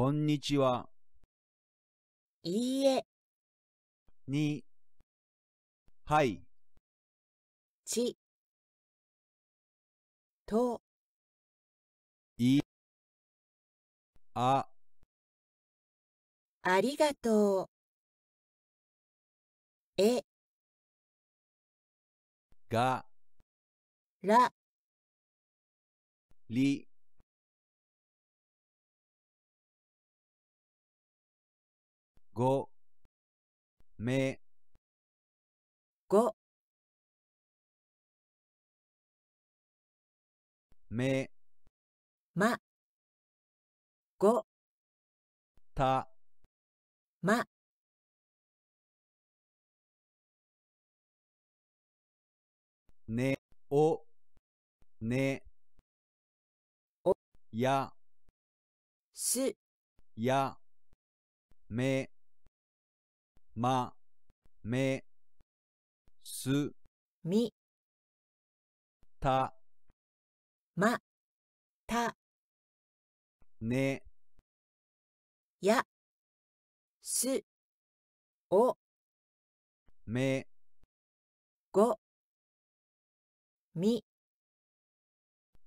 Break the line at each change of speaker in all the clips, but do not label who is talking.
こんにちは。いいえ。に、はい。ち、と、い、あ、ありがとう。え、が、ら、り、ごめごめまごたまねおねおやしやめま、め、す、み、た、ま、た、ね、や、す、お、め、ご、み、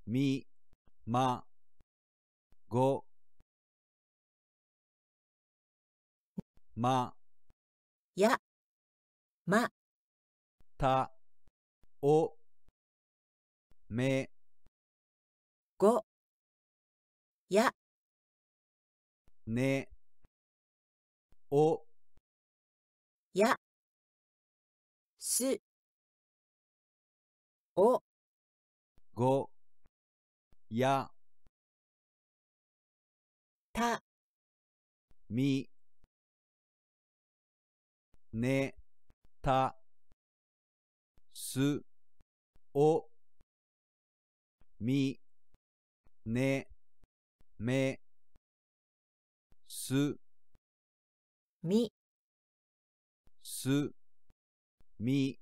み、ま、ご、ま、や、ま、た、お、め、ご、や、ね、お、や、す、お、ご、や、た、み、ね、た、す、お、み、ね、め、す、み、す、み、